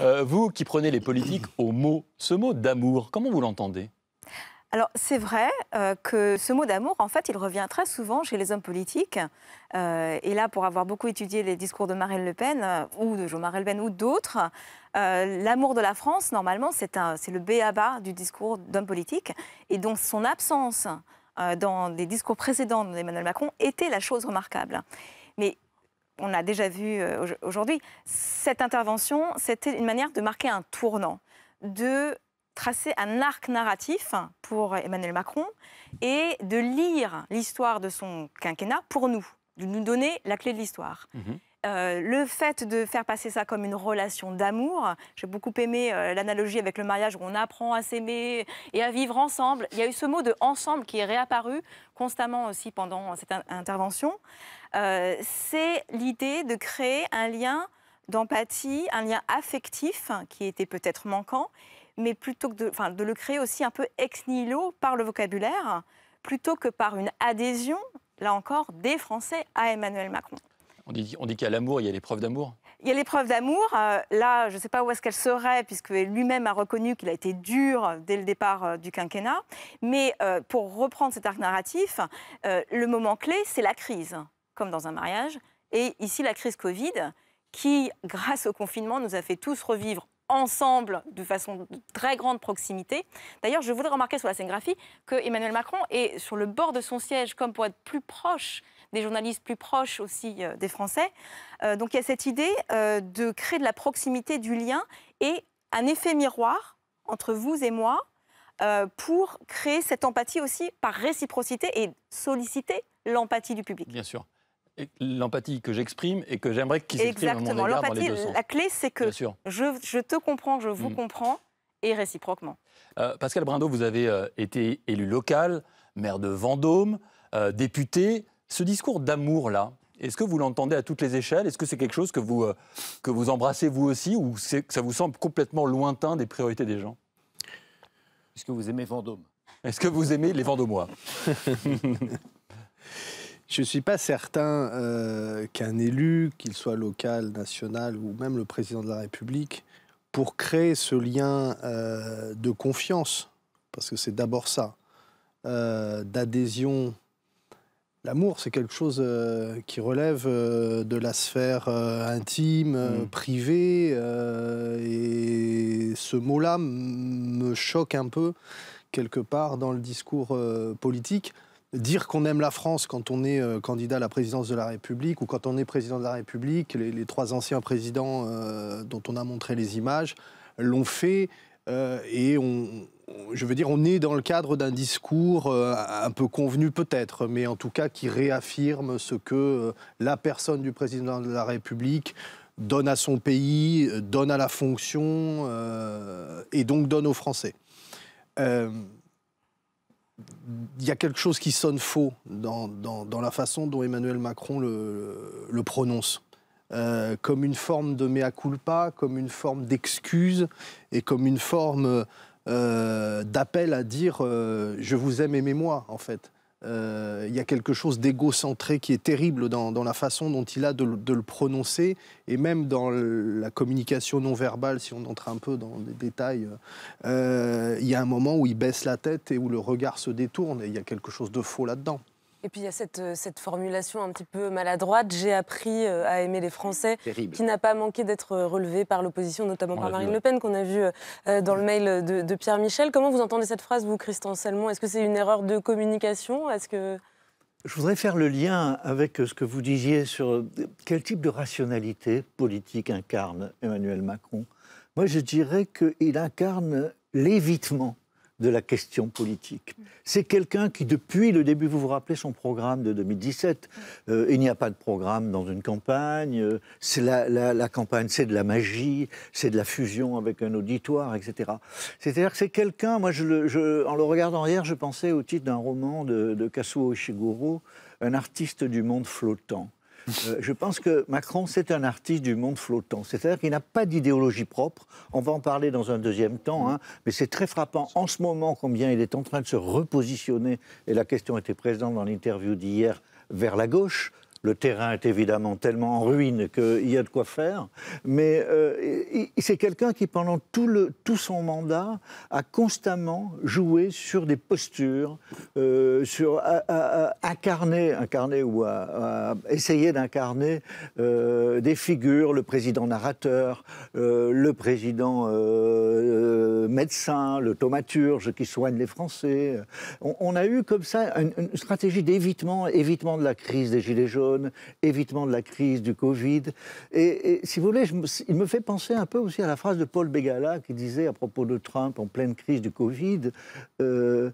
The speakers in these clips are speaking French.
Euh, vous qui prenez les politiques au mot, ce mot d'amour, comment vous l'entendez alors c'est vrai euh, que ce mot d'amour, en fait, il revient très souvent chez les hommes politiques. Euh, et là, pour avoir beaucoup étudié les discours de Marine Le Pen ou de Jean-Marie Le Pen ou d'autres, l'amour de la France, normalement, c'est le béaba du discours d'homme politique. Et donc son absence dans les discours précédents d'Emmanuel Macron était la chose remarquable. Mais on l'a déjà vu euh, aujourd'hui, cette intervention, c'était une manière de marquer un tournant, de tracer un arc narratif pour Emmanuel Macron et de lire l'histoire de son quinquennat pour nous, de nous donner la clé de l'histoire. Mhm. Euh, le fait de faire passer ça comme une relation d'amour, j'ai beaucoup aimé euh, l'analogie avec le mariage où on apprend à s'aimer et à vivre ensemble. Il y a eu ce mot de ensemble qui est réapparu constamment aussi pendant cette intervention. Euh, c'est l'idée de créer un lien d'empathie, un lien affectif qui était peut-être manquant, mais plutôt que de le créer aussi un peu ex nihilo par le vocabulaire, plutôt que par une adhésion, là encore, des Français à Emmanuel Macron. On dit, on qu'il y a l'amour, il y a l'épreuve d'amour. Il y a l'épreuve d'amour. Euh, là, je ne sais pas où est-ce qu'elle serait, puisque lui-même a reconnu qu'il a été dur dès le départ euh, du quinquennat. Mais euh, pour reprendre cet arc narratif, le moment clé, c'est la crise, comme dans un mariage. Et ici, la crise Covid, qui, grâce au confinement, nous a fait tous revivre ensemble de façon de très grande proximité. D'ailleurs, je voudrais remarquer sur la scène graphique que Emmanuel Macron est sur le bord de son siège, comme pour être plus proche des journalistes plus proches aussi euh, des Français. Euh, donc il y a cette idée euh, de créer de la proximité, du lien et un effet miroir entre vous et moi pour créer cette empathie aussi par réciprocité et solliciter l'empathie du public. Bien sûr. L'empathie que j'exprime et que j'aimerais qu'ils expriment à mon égard dans les La clé, c'est que je, je, te comprends, je vous mm. comprends, et réciproquement. Pascal Brindeau, vous avez été élu local, maire de Vendôme, député. Ce discours d'amour-là, est-ce que vous l'entendez à toutes les échelles Est-ce que c'est quelque chose que vous, euh, que vous embrassez vous aussi ou que ça vous semble complètement lointain des priorités des gens Est-ce que vous aimez Vendôme Est-ce que vous aimez les Vendômois Je ne suis pas certain euh, qu'un élu, qu'il soit local, national ou même le président de la République, pour créer ce lien euh, de confiance, parce que c'est d'abord ça, d'adhésion L'amour, c'est quelque chose euh, qui relève euh, de la sphère euh, intime, mm. privée, et ce mot-là me choque un peu quelque part dans le discours politique. Dire qu'on aime la France quand on est candidat à la présidence de la République ou quand on est président de la République, les, les trois anciens présidents dont on a montré les images l'ont fait et on, je veux dire, on est dans le cadre d'un discours euh, un peu convenu peut-être, mais en tout cas qui réaffirme ce que euh, la personne du président de la République donne à son pays, euh, donne à la fonction et donc donne aux Français. Il y a quelque chose qui sonne faux dans, la façon dont Emmanuel Macron le, prononce. comme une forme de mea culpa, comme une forme d'excuse et comme une forme euh, d'appel à dire euh, je vous aime, aimez-moi, en fait. Euh, il y a quelque chose d'égo centré qui est terrible dans, la façon dont il a de, le prononcer et même dans la communication non verbale, si on entre un peu dans les détails. Il y a un moment où il baisse la tête et où le regard se détourne et il y a quelque chose de faux là-dedans. Et puis il y a cette, euh, cette formulation un petit peu maladroite, j'ai appris euh, à aimer les Français, qui n'a pas manqué d'être euh, relevé par l'opposition, notamment oh, par Marine Le Pen, qu'on a vu dans le mail de, Pierre Michel. Comment vous entendez cette phrase, vous, Christian Salmon Est-ce que c'est une erreur de communication Est-ce que... Je voudrais faire le lien avec ce que vous disiez sur quel type de rationalité politique incarne Emmanuel Macron. Moi, je dirais qu'il incarne l'évitement de la question politique. C'est quelqu'un qui, depuis le début, vous vous rappelez son programme de 2017, euh, il n'y a pas de programme dans une campagne, euh, la, campagne, c'est de la magie, c'est de la fusion avec un auditoire, etc. C'est-à-dire que c'est quelqu'un, moi, je en le regardant hier, je pensais au titre d'un roman de, de Kasuo Ishiguro, un artiste du monde flottant. Euh, je pense que Macron, c'est un artiste du monde flottant. C'est-à-dire qu'il n'a pas d'idéologie propre. On va en parler dans un deuxième temps. Hein. mais c'est très frappant en ce moment combien il est en train de se repositionner. Et la question était présente dans l'interview d'hier vers la gauche. Le terrain est évidemment tellement en ruine qu'il y a de quoi faire. Mais euh, c'est quelqu'un qui, pendant tout, son mandat, a constamment joué sur des postures, euh, sur à, incarner, incarner, ou à, essayer d'incarner euh, des figures, le président narrateur, le président médecin, le thaumaturge qui soigne les Français. On, a eu comme ça une, une stratégie d'évitement, évitement de la crise des Gilets jaunes évitement de la crise du Covid. Et, si vous voulez, il me fait penser un peu aussi à la phrase de Paul Begala qui disait à propos de Trump en pleine crise du Covid euh,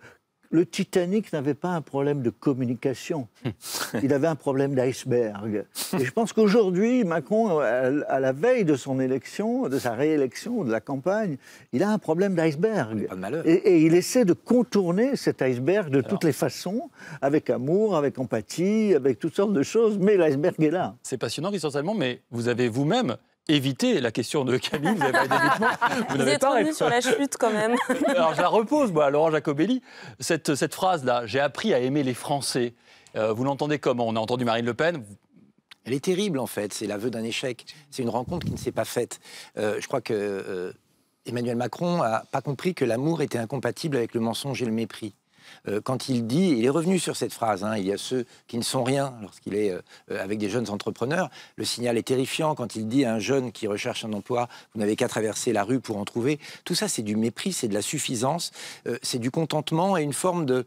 le Titanic n'avait pas un problème de communication, il avait un problème d'iceberg. Et je pense qu'aujourd'hui, Macron, à la veille de son élection, de sa réélection, de la campagne, il a un problème d'iceberg. Et, et, il essaie de contourner cet iceberg de toutes les façons, avec amour, avec empathie, avec toutes sortes de choses, mais l'iceberg est là. C'est passionnant, essentiellement. mais vous avez vous-même éviter la question de Camille, vous avez pas vous, vous n'avez pas sur la chute quand même. Alors je la repose, Laurent Jacobelli, cette, cette phrase-là, j'ai appris à aimer les Français. Euh, vous l'entendez comment On a entendu Marine Le Pen, elle est terrible en fait, c'est l'aveu d'un échec, c'est une rencontre qui ne s'est pas faite. Euh, je crois que euh, Emmanuel Macron n'a pas compris que l'amour était incompatible avec le mensonge et le mépris. Euh, quand il dit, il est revenu sur cette phrase, hein, il y a ceux qui ne sont rien lorsqu'il est euh, avec des jeunes entrepreneurs, le signal est terrifiant quand il dit à un jeune qui recherche un emploi, vous n'avez qu'à traverser la rue pour en trouver, tout ça c'est du mépris, c'est de la suffisance, euh, c'est du contentement et une forme de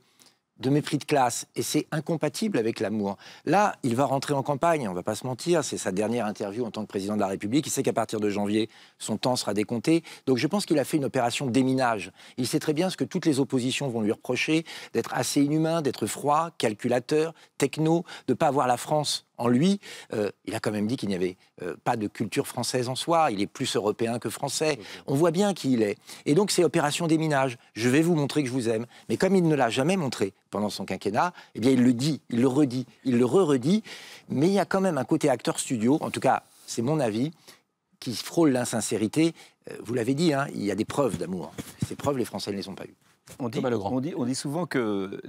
de mépris de classe et c'est incompatible avec l'amour. Là, il va rentrer en campagne, on va pas se mentir, c'est sa dernière interview en tant que président de la République, il sait qu'à partir de janvier, son temps sera décompté. Donc je pense qu'il a fait une opération déminage. Il sait très bien ce que toutes les oppositions vont lui reprocher, d'être assez inhumain, d'être froid, calculateur, techno, de pas avoir la France en lui, euh, il a quand même dit qu'il n'y avait euh, pas de culture française en soi, il est plus européen que français. On voit bien qui il est. Et donc c'est opération déminage, je vais vous montrer que je vous aime. Mais comme il ne l'a jamais montré pendant son quinquennat, eh bien il le dit, il le redit, il le re-redit. Mais il y a quand même un côté acteur studio, en tout cas c'est mon avis, qui frôle l'insincérité. Euh, vous l'avez dit, hein, il y a des preuves d'amour. Ces preuves, les Français ne les ont pas eues. On dit, souvent que,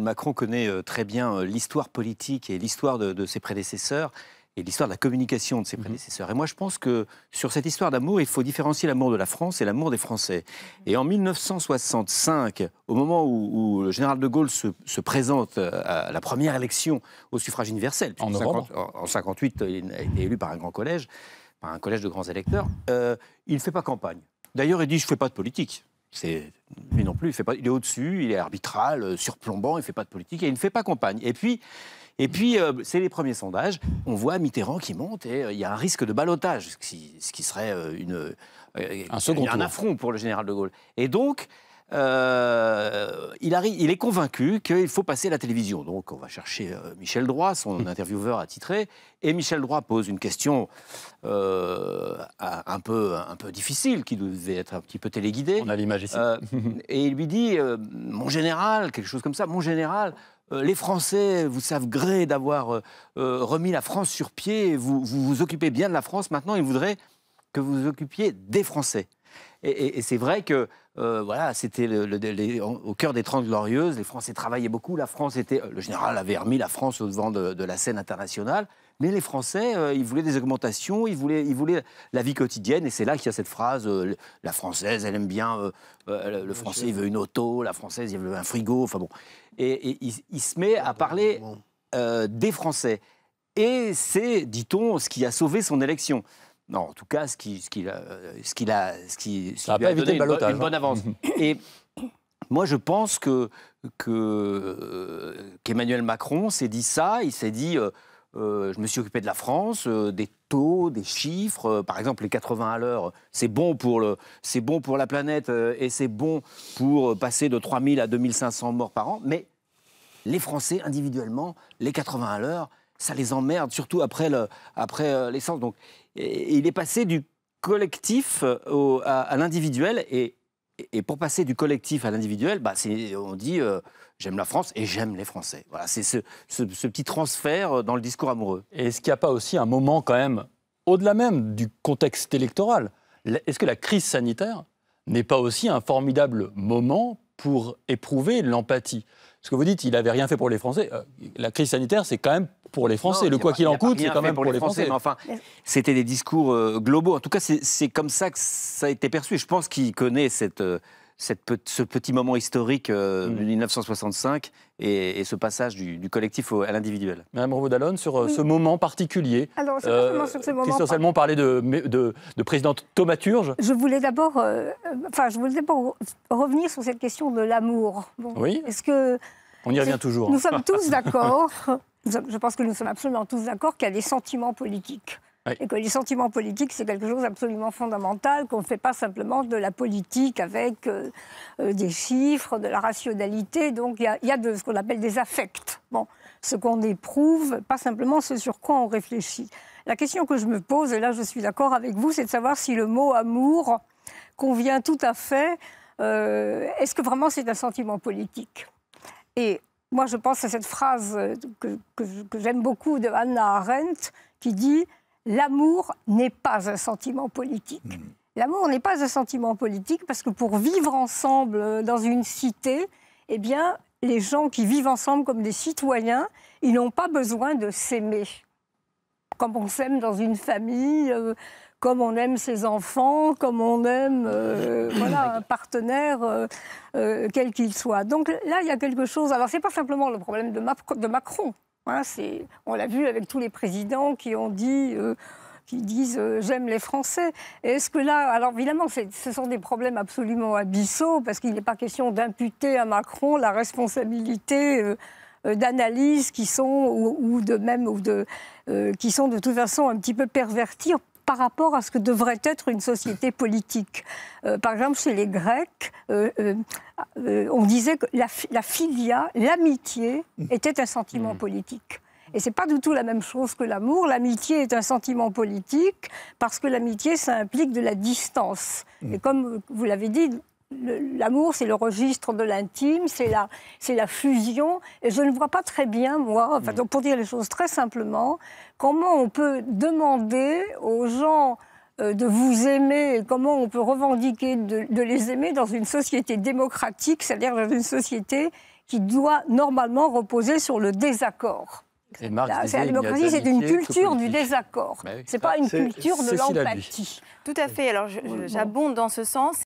Macron connaît euh, très bien euh, l'histoire politique et l'histoire de, ses prédécesseurs et l'histoire de la communication de ses mhm. prédécesseurs. Et moi, je pense que sur cette histoire d'amour, il faut différencier l'amour de la France et l'amour des Français. Mhm. Et en 1965, au moment où, le général de Gaulle se, présente euh, à la première élection au suffrage universel, en 58, il est élu par un grand collège, par un collège de grands électeurs, il ne fait pas campagne. D'ailleurs, il dit, je ne fais pas de politique. C'est lui non plus, il, est au-dessus, il est arbitral, euh, surplombant, il ne fait pas de politique et il ne fait pas campagne. Et puis, et puis euh, c'est les premiers sondages, on voit Mitterrand qui monte et euh, il y a un risque de ballottage ce qui, serait une, un, un affront pour le général de Gaulle. Et donc, euh, il, arrive, il est convaincu qu'il faut passer la télévision. Donc on va chercher euh, Michel Droit, son hmm. intervieweur attitré, et Michel Droit pose une question euh, un, peu, un peu difficile, qui devait être un petit peu téléguidée. On a l'image ici. et il lui dit, mon général, quelque chose comme ça, mon général, les Français vous savent gré d'avoir remis la France sur pied, vous, vous occupez bien de la France, maintenant ils voudraient que vous vous occupiez des Français. et c'est vrai que euh, voilà, c'était au cœur des Trente Glorieuses. Les Français travaillaient beaucoup. La France était. Euh, le général avait remis la France au devant de, la scène internationale. Mais les Français, euh, ils voulaient des augmentations, ils voulaient, la vie quotidienne. Et c'est là qu'il y a cette phrase la française, elle aime bien. le, français, il veut une auto. La française, il veut un frigo. Enfin bon. Et, il, se met à parler des Français. Et c'est, dit-on, ce qui a sauvé son élection. Non, en tout cas, ce qui, ce a, ce qui, ce qui lui a évité Une, bonne hein. avance. Et moi, je pense que qu'Emmanuel Macron s'est dit ça. Il s'est dit, euh, euh, je me suis occupé de la France, euh, des taux, des chiffres. par exemple, les 80 à l'heure, c'est bon pour le, c'est bon pour la planète et c'est bon pour passer de 3000 à 2500 morts par an. Mais les Français individuellement, les 80 à l'heure, ça les emmerde, surtout après l'essence. Le, après, euh, l'essence. Donc, il est passé du collectif euh, à, l'individuel et et pour passer du collectif à l'individuel, bah on dit euh, j'aime la France et j'aime les Français. Voilà, c'est ce, ce, petit transfert dans le discours amoureux. Est-ce qu'il n'y a pas aussi un moment quand même, au-delà même du contexte électoral, est-ce que la crise sanitaire n'est pas aussi un formidable moment pour éprouver l'empathie Ce que vous dites, il n'avait rien fait pour les Français. La crise sanitaire, c'est quand même pour les Français. le quoi qu'il en coûte, c'est quand même pour, les Français. Mais enfin, c'était des discours euh, globaux. En tout cas, c'est comme ça que ça a été perçu. Je pense qu'il connaît cette, euh, cette, ce petit moment historique euh, mm. de 1965 et, ce passage du, collectif à l'individuel. Madame revaud sur ce moment particulier. Alors, c'est sur ce moment. parlait de, de, de présidente thaumaturge. Je voulais d'abord enfin, je voulais revenir sur cette question de l'amour. oui. Est-ce que. On y revient toujours. Nous sommes tous d'accord je pense que nous sommes absolument tous d'accord qu'il y a des sentiments politiques. Et que les sentiments politiques, c'est quelque chose d'absolument fondamental, qu'on ne fait pas simplement de la politique avec euh, euh, des chiffres, de la rationalité. Donc il y, a, de, ce qu'on appelle des affects. Bon, ce qu'on éprouve, pas simplement ce sur quoi on réfléchit. La question que je me pose, et là je suis d'accord avec vous, c'est de savoir si le mot amour convient tout à fait. Euh, est-ce que vraiment c'est un sentiment politique Et moi, je pense à cette phrase euh, que, j'aime beaucoup de Hannah Arendt qui dit L'amour n'est pas un sentiment politique. Hmm. L'amour n'est pas un sentiment politique parce que pour vivre ensemble euh, dans une cité, eh bien, les gens qui vivent ensemble comme des citoyens, ils n'ont pas besoin de s'aimer. Comme on s'aime dans une famille, euh, comme on aime ses enfants, comme on aime euh, voilà, un partenaire, euh, euh, quel qu'il soit. Donc là, il y a quelque chose. Alors, ce n'est pas simplement le problème de, Macron. Hein, on l'a vu avec tous les présidents qui ont dit. qui disent j'aime les Français. Est-ce que là, alors évidemment, ce sont des problèmes absolument abyssaux parce qu'il n'est pas question d'imputer à Macron la responsabilité d'analyses qui sont ou, de même ou de qui sont de toute façon un petit peu perverties par rapport à ce que devrait être une société politique. Euh, par exemple, chez les Grecs, euh, euh, on disait que la, la filia, l'amitié, mm. était un sentiment mm. politique. Et ce n'est pas du tout la même chose que l'amour. L'amitié est un sentiment politique parce que l'amitié, ça implique de la distance. Mm. Et comme vous l'avez dit, L'amour, c'est le registre de l'intime, c'est la, c'est la fusion. Et je ne vois pas très bien, moi, hmm. pour dire les choses très simplement, comment on peut demander aux gens euh, de vous aimer, comment on peut revendiquer de, les aimer dans une société démocratique, c'est-à-dire dans une société qui doit normalement reposer sur le désaccord. la démocratie, c'est une culture du désaccord. Ce bah c'est pas une culture de l'empathie. Tout à fait. Alors, j'abonde dans ce sens.